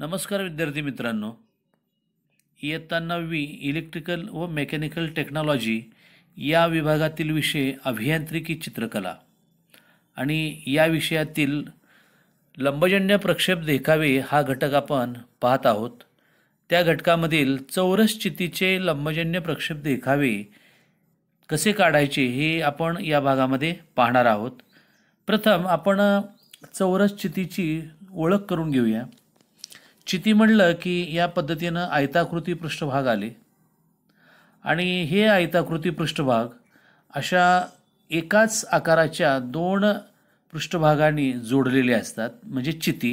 नमस्कार विद्यार्थी मित्रांनो इयत्ता नववी इलेक्ट्रिकल व मेकॅनिकल टेक्नॉलॉजी या विभागातील विषय अभियांत्रिकी चित्रकला आणि या विषयातील लंबजन्य प्रक्षेप देखावे हा घटक आपण पाहत आहोत त्या घटकामधील चौरस चितीचे लंबजन्य प्रक्षेप देखावे कसे काढायचे हे आपण या भागामध्ये पाहणार आहोत प्रथम आपण चौरस चितीची ओळख करून घेऊया चिती म्हणलं की या पद्धतीनं आयताकृती पृष्ठभाग आले आणि हे आयताकृती पृष्ठभाग अशा एकाच आकाराच्या दोन पृष्ठभागांनी जोडलेले असतात म्हणजे चिती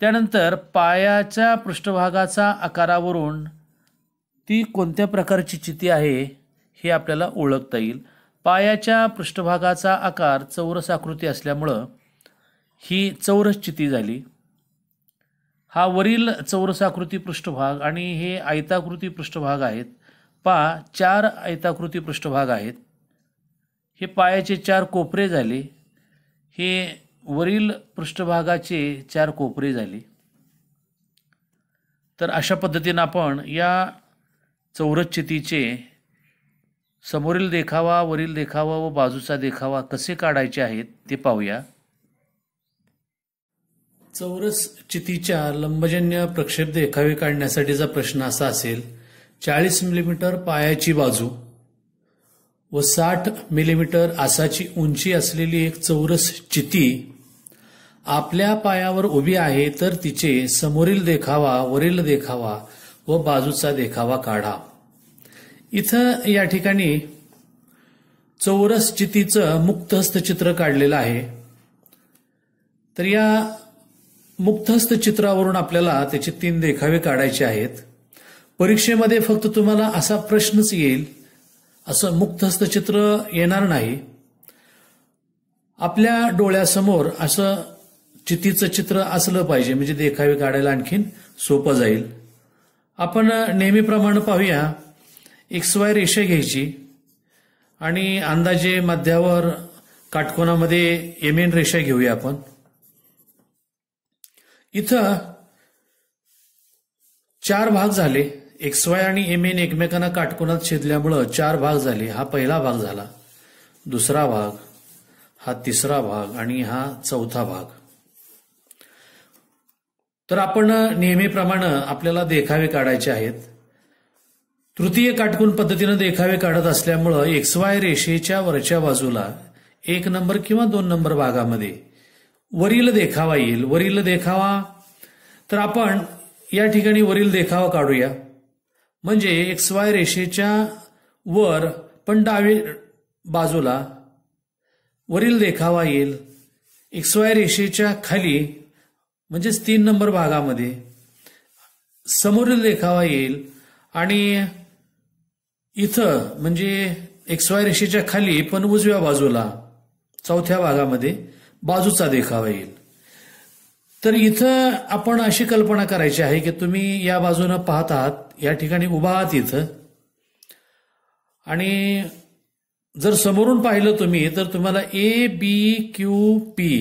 त्यानंतर पायाच्या पृष्ठभागाचा आकारावरून ती कोणत्या प्रकारची चिती आहे हे आपल्याला ओळखता येईल पायाच्या पृष्ठभागाचा आकार चौरस आकृती असल्यामुळं ही चौरस चिती झाली हा वरील चौरसाकृती पृष्ठभाग आणि हे आयताकृती पृष्ठभाग आहेत पा चार आयताकृती पृष्ठभाग आहेत हे पायाचे चार कोपरे झाले हे वरील पृष्ठभागाचे चार कोपरे झाले तर अशा पद्धतीनं आपण या चौरच्छितीचे समोरील देखावा वरील देखावा व बाजूचा देखावा कसे काढायचे आहेत ते पाहूया चौरस चितीच्या लंबजन्य प्रक्षेप देखावे काढण्यासाठीचा प्रश्न असा असेल चाळीस मिलीमीटर पायाची बाजू व साठ मिलीमीटर आसाची उंची असलेली एक चौरस चिती आपल्या पायावर उभी आहे तर तिचे समोरील देखावा वरील देखावा व बाजूचा देखावा काढा इथं या ठिकाणी चौरस चितीचं मुक्तहस्त चित्र काढलेलं आहे तर या मुक्तहस्त चित्रावरून आपल्याला त्याचे तीन देखावे काढायचे आहेत परीक्षेमध्ये फक्त तुम्हाला असा प्रश्नच येईल असं मुक्तहस्त चित्र येणार नाही आपल्या डोळ्यासमोर असं चितीचं चित्र असलं पाहिजे म्हणजे देखावे काढायला आणखीन सोपं जाईल आपण नेहमीप्रमाणे पाहूया एक्स वाय रेषा घ्यायची आणि अंदाजे मध्यावर काटकोणामध्ये एम एन रेषा घेऊया आपण इथं चार भाग झाले एक्स वाय आणि एम एन एकमेकांना काटकोनात छेदल्यामुळं चार भाग झाले हा पहिला भाग झाला दुसरा भाग हा तिसरा भाग आणि हा चौथा भाग तर आपण नेहमीप्रमाणे आपल्याला देखावे काढायचे आहेत तृतीय काटकून पद्धतीनं देखावे काढत असल्यामुळं एक्स वाय रेषेच्या वरच्या बाजूला एक नंबर किंवा दोन नंबर भागामध्ये वरील देखावा येईल वरील देखावा तर आपण या ठिकाणी वरील देखावा काढूया म्हणजे एक्स वाय रेषेच्या वर पण डावी बाजूला वरील देखावा येईल एक्स वाय रेषेच्या खाली म्हणजेच तीन नंबर भागामध्ये समोरील देखावा येईल आणि इथं म्हणजे एक्स वाय रेषेच्या खाली पण उजव्या बाजूला चौथ्या भागामध्ये बाजूचा देखावा येईल तर इथं आपण अशी कल्पना करायची आहे की तुम्ही या बाजूनं पाहत आहात या ठिकाणी उभा आहात इथं आणि जर समोरून पाहिलं तुम्ही तर तुम्हाला ए बी क्यू पी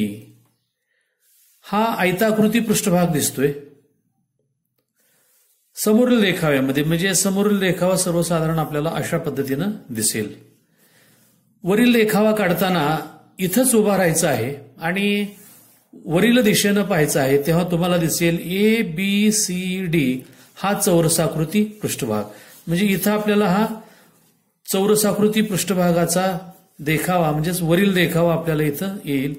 हा आयताकृती पृष्ठभाग दिसतोय समोरील देखाव्यामध्ये म्हणजे समोरील रेखावा सर्वसाधारण आपल्याला अशा पद्धतीनं दिसेल वरील रेखावा काढताना इथंच उभा राहायचं आहे आणि वरील दिशेनं पाहायचं आहे तेव्हा तुम्हाला दिसेल ए बी सी डी हा चौरसाकृती पृष्ठभाग म्हणजे इथं आपल्याला हा चौरसाकृती पृष्ठभागाचा देखावा म्हणजेच वरील देखावा आपल्याला इथं येईल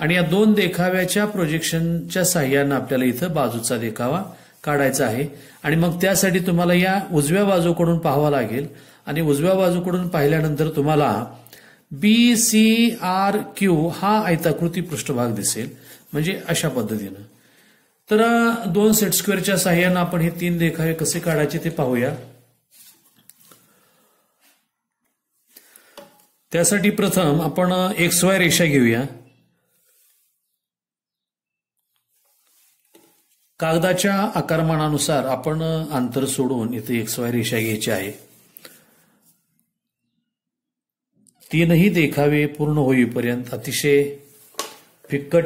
आणि या दोन देखाव्याच्या प्रोजेक्शनच्या साह्यानं आपल्याला इथं बाजूचा देखावा काढायचा आहे आणि मग त्यासाठी तुम्हाला या उजव्या बाजूकडून पाहावा लागेल आणि उजव्या बाजूकडून पाहिल्यानंतर तुम्हाला बी सी आर क्यू हा आयताकृती पृष्ठभाग दिसेल म्हणजे अशा पद्धतीनं तर दोन सेट स्क्वेअरच्या सहाय्यानं आपण हे तीन रेखावे कसे काढायचे ते पाहूया त्यासाठी प्रथम आपण एक्स वाय रेषा घेऊया कागदाच्या आकारमानानुसार आपण अंतर सोडून इथे एक्स वाय रेषा घ्यायची आहे तीनही देखावे पूर्ण होईपर्यंत अतिशय फिकट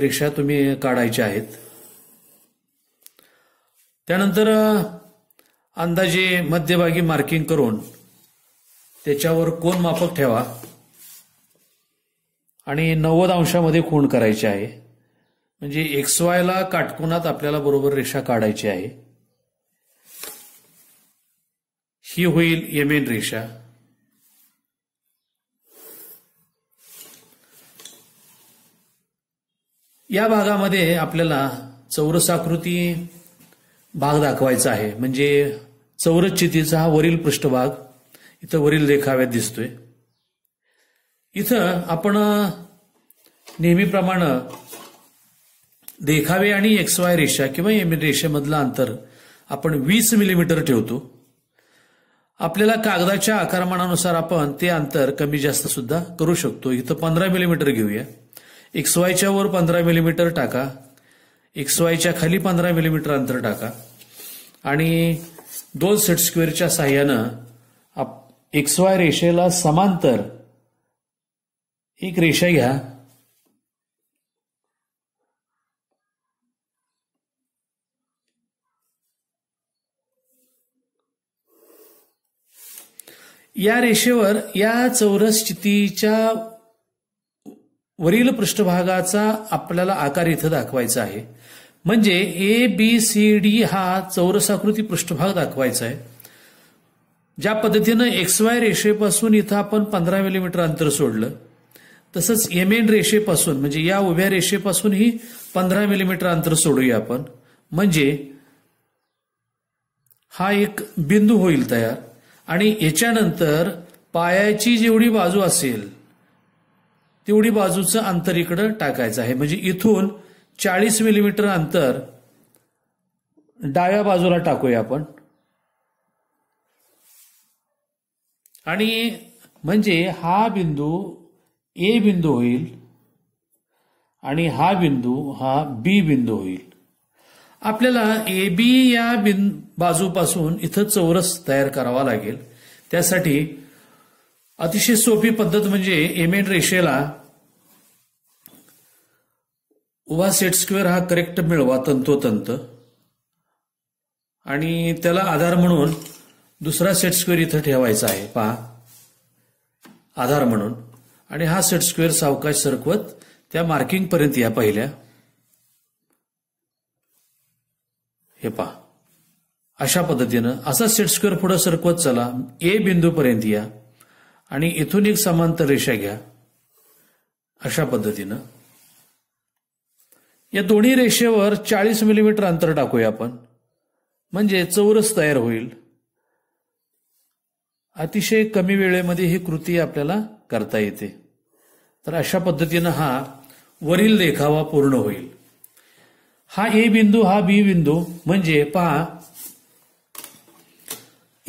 रेषा तुम्ही काढायच्या आहेत त्यानंतर अंदाजे मध्यभागी मार्किंग करून त्याच्यावर कोण माफक ठेवा आणि नव्वद अंशामध्ये खूण करायचे आहे म्हणजे एक्स वायला काटकोनात आपल्याला बरोबर रेषा काढायची आहे ही होईल यमेन रेषा या भागामध्ये आपल्याला चौरसाकृती भाग दाखवायचा आहे म्हणजे चौरस चितीचा हा वरील पृष्ठभाग इथं वरील रेखाव्यात दिसतोय इथं आपण नेहमीप्रमाणे देखावे आणि एक्स वाय रेषा किंवा एम रेषेमधलं अंतर आपण वीस मिलीमीटर ठेवतो आपल्याला कागदाच्या आकारमानानुसार आपण ते अंतर कमी जास्त सुद्धा करू शकतो इथं पंधरा मिलीमीटर घेऊया च्या वर पंधरा मिलीमीटर टाका वायच्या खाली पंधरा मिलीमीटर अंतर टाका आणि दोन सेट स्क्वेअरच्या साह्यानं आप एक्सवाय रेषेला समांतर एक रेषा घ्या या रेषेवर या चौरस चितीच्या वरील पृष्ठभागाचा आपल्याला आकार इथं दाखवायचा आहे म्हणजे ए बी सी डी हा चौरसाकृती पृष्ठभाग दाखवायचा आहे ज्या पद्धतीनं एक्स वाय रेषेपासून इथं आपण पंधरा मिलीमीटर अंतर सोडलं तसंच एम एन रेषेपासून म्हणजे या उभ्या रेषेपासूनही पंधरा मिलीमीटर अंतर सोडूया आपण म्हणजे हा एक बिंदू होईल तयार आणि याच्यानंतर पायाची जेवढी बाजू असेल तेवढी बाजूचं अंतर इकडं टाकायचं आहे म्हणजे इथून चाळीस मिलीमीटर अंतर डाव्या बाजूला टाकूया आपण आणि म्हणजे हा बिंदू ए बिंदू होईल आणि हा बिंदू हा बी बिंदू होईल आपल्याला ए बी या बिंद बाजूपासून इथं चौरस तयार करावा लागेल त्यासाठी अतिशय सोपी पद्धत म्हणजे एन रेषेला उभा सेट स्क्वेअर हा करेक्ट मिळवा तंतोतंत आणि त्याला आधार म्हणून दुसरा सेट स्क्वेअर इथं ठेवायचा आहे पहा आधार म्हणून आणि हा सेट स्क्वेअर सावकाश सरकवत त्या मार्किंग पर्यंत या पहिल्या हे पहा अशा पद्धतीनं असा सेट स्क्वेअर पुढे सरकवत चला ए बिंदूपर्यंत या आणि इथून एक समांतर रेषा घ्या अशा पद्धतीनं या दोन्ही रेषेवर चाळीस मिलीमीटर अंतर टाकूया आपण म्हणजे चौरस तयार होईल अतिशय कमी वेळेमध्ये ही कृती आपल्याला करता येते तर अशा पद्धतीनं हा वरील देखावा पूर्ण होईल हा ए बिंदू हा बी बिंदू म्हणजे पहा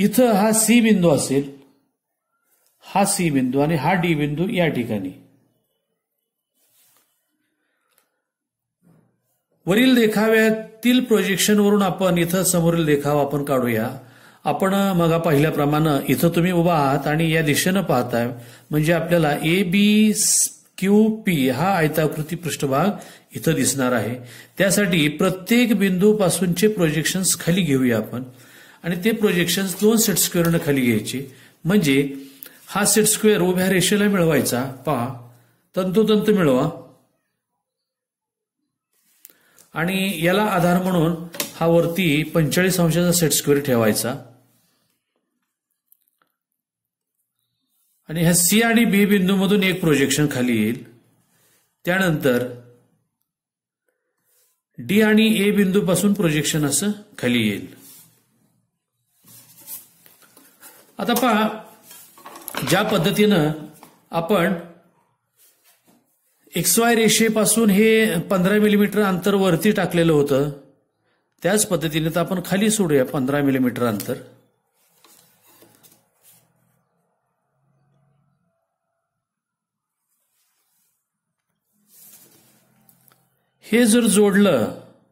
इथं हा सी बिंदू असेल हा सी बिंदू आणि हा डी बिंदू या ठिकाणी वरील देखाव्यातील प्रोजेक्शनवरून आपण इथं समोरील देखाव आपण काढूया आपण मग पाहिल्याप्रमाणे इथं तुम्ही उभा आहात आणि या दिशेनं पाहताय म्हणजे आपल्याला ए बी क्यू पी हा आयताकृती पृष्ठभाग इथं दिसणार आहे त्यासाठी प्रत्येक बिंदूपासूनचे प्रोजेक्शन्स खाली घेऊया आपण आणि ते प्रोजेक्शन्स दोन सेट स्क्वेअरनं खाली घ्यायचे म्हणजे हा सेट स्क्वेअर उभ्या रेषेला मिळवायचा पहा तंतोतंत मिळवा आणि याला आधार म्हणून हा वरती पंचेचाळीस अंशाचा सेट स्क्वेअर ठेवायचा आणि ह्या सी आणि बी बिंदू मधून एक प्रोजेक्शन खाली येईल त्यानंतर डी आणि ए बिंदू पासून प्रोजेक्शन असं खाली येईल आता पहा ज्या पद्धतीनं आपण एक्स वाय रेषेपासून हे पंधरा मिलीमीटर अंतर वरती टाकलेलं होतं त्याच पद्धतीने तर आपण खाली सोडूया पंधरा मिलीमीटर अंतर हे जर जोडलं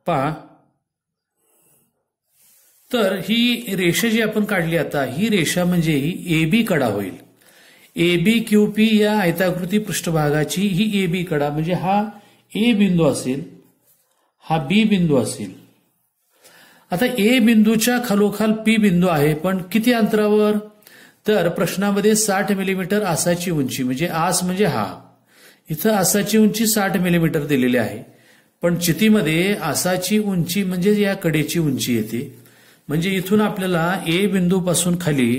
पा, तर ही रेषा जी आपण काढली आता ही रेषा म्हणजे ही ए कडा होईल क्यू पी या आयताकृती पृष्ठभागाची ही ए बी कडा म्हणजे हा ए बिंदू असेल हा बी बिंदू असेल आता ए बिंदूच्या खालोखाल पी बिंदू आहे पण किती अंतरावर तर प्रश्नामध्ये साठ मिलीमीटर आसाची उंची म्हणजे आस म्हणजे हा इथं आसाची उंची साठ मिलीमीटर दिलेली आहे पण चितीमध्ये आसाची उंची म्हणजे या कडेची उंची येते म्हणजे इथून आपल्याला ए बिंदूपासून खाली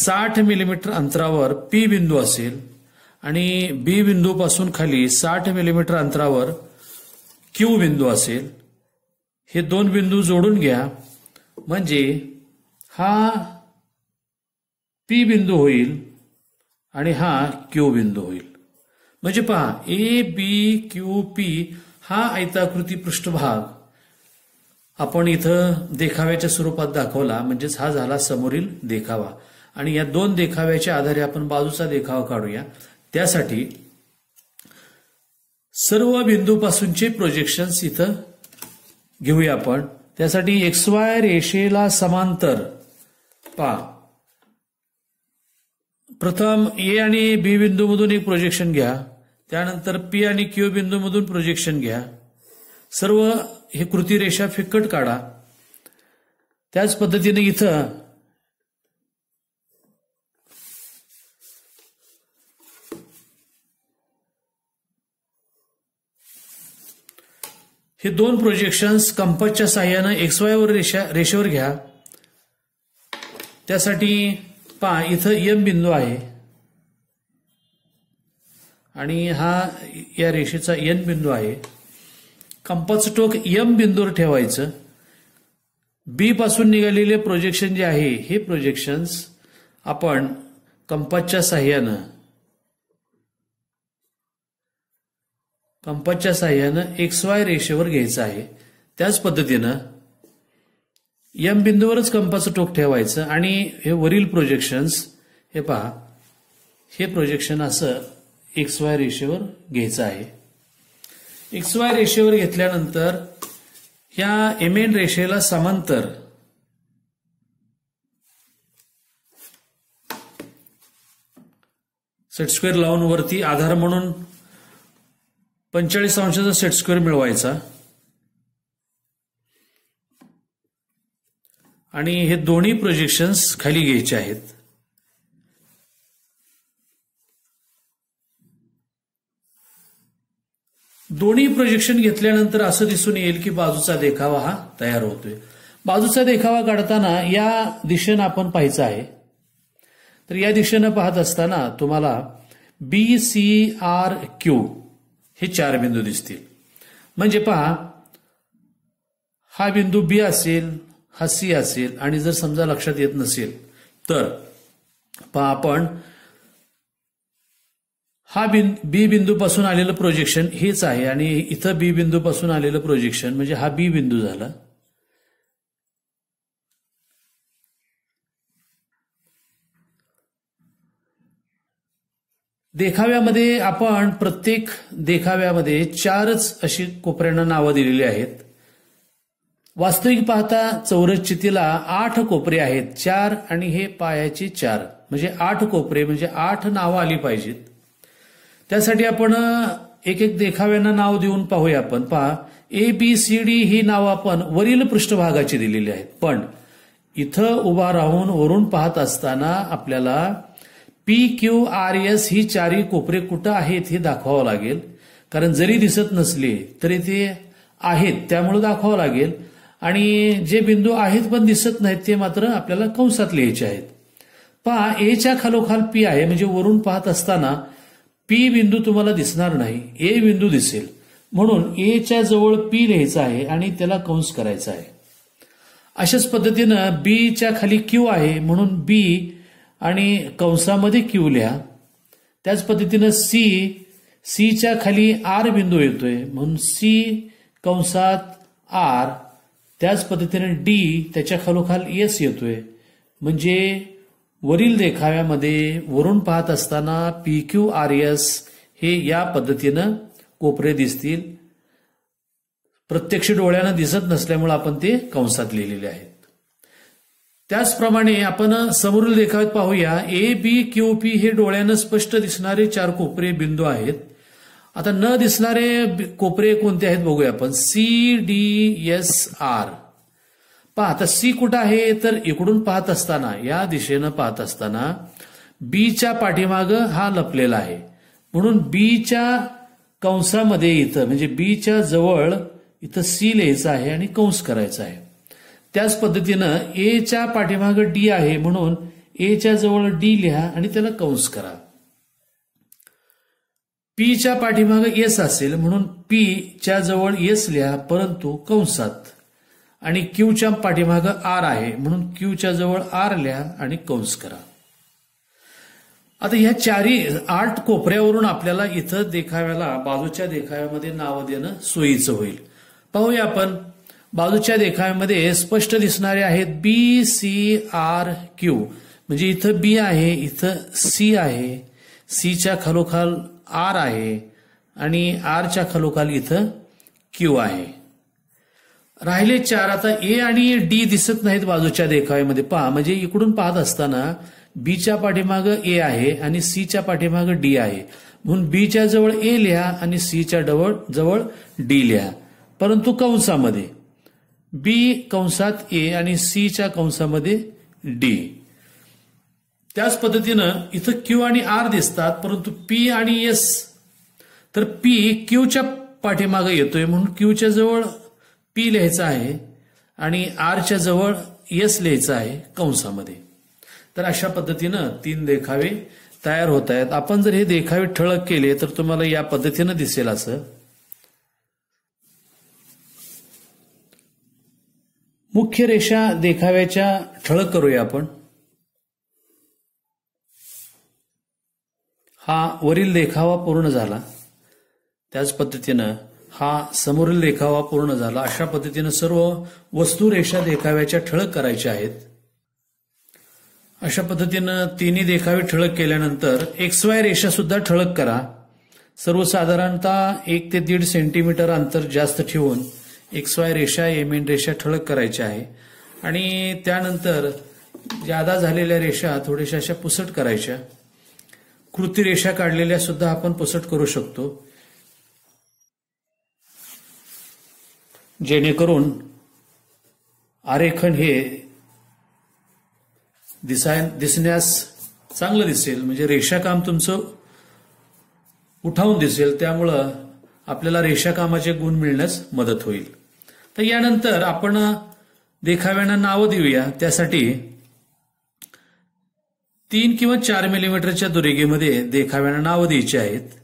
साठ मिलीमीटर अंतरावर पी बिंदू असेल आणि बी बिंदू पासून खाली साठ मिलीमीटर अंतरावर क्यू बिंदू असेल हे दोन बिंदू जोडून घ्या म्हणजे हा पी बिंदू होईल आणि हा क्यू बिंदू होईल म्हणजे पहा ए बी क्यू पी हा आयताकृती पृष्ठभाग आपण इथं देखाव्याच्या स्वरूपात दाखवला म्हणजेच हा झाला समोरील देखावा आणि या दोन देखाव्याच्या आधारे आपण बाजूचा देखाव काढूया त्यासाठी सर्व बिंदूपासूनचे प्रोजेक्शन्स इथं घेऊया आपण त्यासाठी एक्स वाय रेषेला समांतर पा प्रथम ए आणि बी बिंदू मधून एक प्रोजेक्शन घ्या त्यानंतर पी आणि क्यू बिंदू मधून प्रोजेक्शन घ्या सर्व हे कृती रेषा फिकट काढा त्याच पद्धतीने इथं हे दोन प्रोजेक्शन्स कंपासच्या साह्यानं वायवर रेषा रेषेवर घ्या त्यासाठी पा इथं यम बिंदू आहे आणि हा या रेषेचा यन बिंदू आहे कंपास टोक यम बिंदूवर ठेवायचं बी पासून निघालेले प्रोजेक्शन जे आहे हे प्रोजेक्शन्स आपण कंपासच्या साह्यानं कंपाच्या साह्यानं एक्स वाय रेषेवर घ्यायचं आहे त्याच पद्धतीनं एम बिंदूवरच कंपाचं टोक ठेवायचं आणि हे वरील प्रोजेक्शन्स हे पहा हे प्रोजेक्शन असं एक्स वाय रेषेवर घ्यायचं आहे एक्स वाय रेषेवर घेतल्यानंतर या एम एन रेषेला समांतर सेट स्क्वेअर लावून वरती आधार म्हणून पंचेचाळीस अंशाचा सेट स्क्वेअर मिळवायचा आणि हे दोन्ही प्रोजेक्शन्स खाली घ्यायचे आहेत दोन्ही प्रोजेक्शन घेतल्यानंतर असं दिसून येईल की बाजूचा देखावा हा तयार होतोय बाजूचा देखावा काढताना या दिशेनं आपण पाहायचं आहे तर या दिशेनं पाहत असताना तुम्हाला बी सी आर क्यू हे चार बिंदू दिसतील म्हणजे पहा हा बिंदू बी असेल हा सी असेल आणि जर समजा लक्षात येत नसेल तर पहा आपण हा बिंदू बी बिंदूपासून आलेलं प्रोजेक्शन हेच आहे आणि इथं बी बिंदूपासून आलेलं प्रोजेक्शन म्हणजे हा बी बिंदू झाला देखाव्यामध्ये आपण प्रत्येक देखाव्यामध्ये चारच अशी कोपऱ्यांना नावं दिलेली आहेत वास्तविक पाहता चौरसचितीला आठ कोपरे आहेत चार आणि हे पायाचे चार म्हणजे आठ कोपरे म्हणजे आठ नावं आली पाहिजेत त्यासाठी आपण एक एक देखाव्यांना नाव देऊन पाहूया आपण पहा ए बी सी डी ही नावं आपण वरील पृष्ठभागाची दिलेली आहेत पण इथं उभा राहून वरून पाहत असताना आपल्याला पी क्यू आर एस ही चारी कोपरे कुठं आहेत हे दाखवावं लागेल कारण जरी दिसत नसले तरी ते आहेत त्यामुळे दाखवावं लागेल आणि जे बिंदू आहेत पण दिसत नाहीत ते मात्र आपल्याला कंसात लिहायचे आहेत पहा एच्या खालोखाल पी आहे म्हणजे वरून पाहत असताना पी बिंदू तुम्हाला दिसणार नाही ए बिंदू दिसेल म्हणून एच्या जवळ पी लिहायचं आहे आणि त्याला कंस करायचा आहे अशाच पद्धतीनं बीच्या खाली क्यू आहे म्हणून बी आणि कंसामध्ये लिहा त्याच पद्धतीनं सी सीच्या खाली आर बिंदू येतोय म्हणून सी कंसात आर त्याच पद्धतीने डी त्याच्या खालोखाल एस येतोय म्हणजे वरील देखाव्यामध्ये वरून पाहत असताना पी क्यू आर एस हे या पद्धतीनं कोपरे दिसतील प्रत्यक्ष डोळ्यानं दिसत नसल्यामुळे आपण ते कंसात लिहिलेले आहेत त्याचप्रमाणे आपण समोरील देखावत पाहूया ए बी क्यू पी हे डोळ्यानं स्पष्ट दिसणारे चार कोपरे बिंदू आहेत आता न दिसणारे कोपरे कोणते आहेत बघूया आपण सी डी एस आर पहा आता सी कुठं आहे तर इकडून पाहत असताना या दिशेनं पाहत असताना बीच्या पाठीमाग हा लपलेला आहे म्हणून बीच्या कंसामध्ये इथं म्हणजे बीच्या जवळ इथं सी लिहायचं आहे आणि कंस करायचा आहे त्याच पद्धतीनं एच्या पाठीमागं डी आहे म्हणून एच्या जवळ डी लिहा आणि त्याला कंस करा पीच्या पाठीमाग एस असेल म्हणून पी च्या जवळ एस लिहा परंतु कंसात आणि क्यूच्या पाठीमाग आर आहे म्हणून क्यूच्या जवळ आर लिहा आणि कंस करा आता ह्या चारी आठ कोपऱ्यावरून आपल्याला इथं देखाव्याला बाजूच्या देखाव्यामध्ये नावं देणं सोयीचं होईल पाहूया आपण बाजूच्या देखाव्यामध्ये स्पष्ट दिसणारे आहेत बी सी आर क्यू म्हणजे इथं बी आहे इथं सी आहे सीच्या खालोखाल आर आहे आणि आरच्या खालोखाल इथं क्यू आहे राहिले चार आता ए आणि डी दिसत नाहीत बाजूच्या देखाव्यामध्ये पहा म्हणजे इकडून पाहत असताना बीच्या पाठीमाग ए आहे आणि सीच्या पाठीमाग डी आहे म्हणून बीच्या जवळ ए लिहा आणि सीच्या जवळ जवळ डी लिहा परंतु कंसामध्ये बी कंसात ए आणि सीच्या कंसामध्ये डी त्याच पद्धतीनं इथं क्यू आणि आर दिसतात परंतु पी आणि एस तर पी क्यूच्या पाठीमागे येतोय म्हणून क्यूच्या जवळ पी लिहायचं आहे आणि आरच्या जवळ एस लिहायचं आहे कंसामध्ये तर अशा पद्धतीनं तीन देखावे तयार होत आहेत आपण जर हे देखावे ठळक केले तर तुम्हाला या पद्धतीनं दिसेल असं मुख्य रेषा देखाव्याच्या ठळक करूया आपण हा वरील देखावा पूर्ण झाला त्याच पद्धतीनं हा समोरील देखावा पूर्ण झाला अशा पद्धतीनं सर्व वस्तू रेषा देखाव्याच्या ठळक करायच्या आहेत अशा पद्धतीनं तिन्ही देखावे ठळक केल्यानंतर एक्स वाय रेषा सुद्धा ठळक करा सर्वसाधारणतः एक ते दीड सेंटीमीटर अंतर जास्त ठेवून एक्स वाय रेषा एम एन रेषा ठळक करायच्या आहे आणि त्यानंतर जादा झालेल्या रेषा थोड्याशा अशा पुसट करायच्या कृती रेषा काढलेल्या सुद्धा आपण पुसट करू शकतो जेणेकरून आरेखन हे दिसाय दिसण्यास चांगलं दिसेल म्हणजे रेषाकाम तुमचं उठावून दिसेल त्यामुळं आपल्याला रेषाकामाचे गुण मिळण्यास मदत होईल तर यानंतर आपण देखाव्यांना नावं देऊया त्यासाठी तीन किंवा चार मिलीमीटरच्या दुरेगेमध्ये देखाव्यांना नावं द्यायची आहेत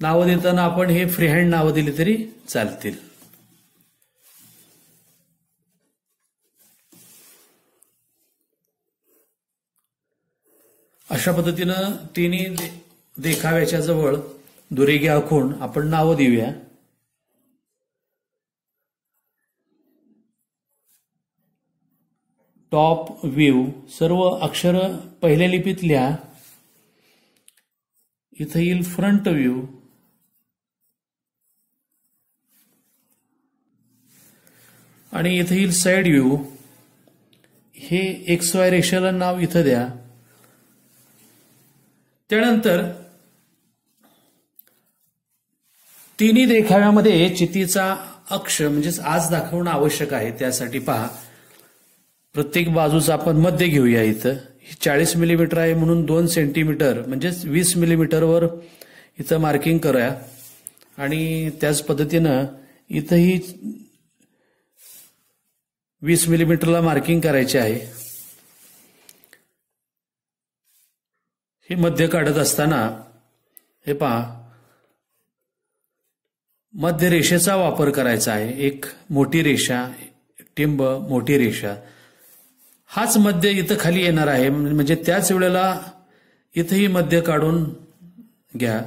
नावं देताना आपण हे फ्रीहँड नावं दिली तरी चालतील अशा पद्धतीनं तिन्ही देखाव्याच्या जवळ दुरेगी आखून आपण नाव देऊया टॉप व्ह्यू सर्व अक्षर पहिल्या लिपीत लिहा इथं येईल फ्रंट व्ह्यू आणि इथं येईल साइड व्ह्यू हे एक्स वाय रेषेला नाव इथं द्या त्यानंतर तिन्ही देखाव्यामध्ये चितीचा अक्ष म्हणजेच आज दाखवणं आवश्यक आहे त्यासाठी पहा प्रत्येक बाजूचं आपण मध्य घेऊया इथं ही चाळीस मिलीमीटर आहे म्हणून दोन सेंटीमीटर म्हणजेच वीस मिलीमीटरवर इथं मार्किंग करूया आणि त्याच पद्धतीनं इथंही वीस मिलीमीटरला मार्किंग करायची आहे हे मध्य काढत असताना हे पहा मध्य रेषेचा वापर करायचा आहे एक मोठी रेषा टिंब मोठी रेषा हाच मध्य इथं खाली येणार आहे म्हणजे त्याच वेळेला इथंही मध्य काढून घ्या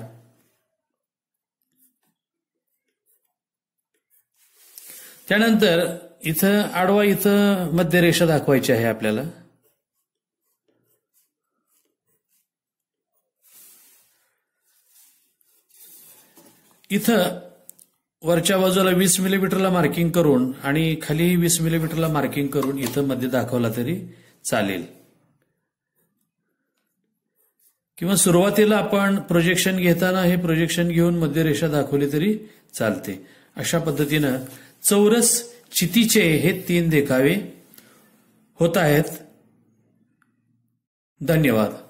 त्यानंतर इथं आडवा इथं मध्य रेषा दाखवायची आहे आपल्याला इथं वरच्या बाजूला वीस मिलीमीटरला मार्किंग करून आणि खाली वीस मिलीमीटरला मार्किंग करून इथं मध्ये दाखवला तरी चालेल किंवा सुरुवातीला आपण प्रोजेक्शन घेताना हे प्रोजेक्शन घेऊन मध्य रेषा दाखवली तरी चालते अशा पद्धतीनं चौरस चितीचे हे तीन देखावे होत आहेत धन्यवाद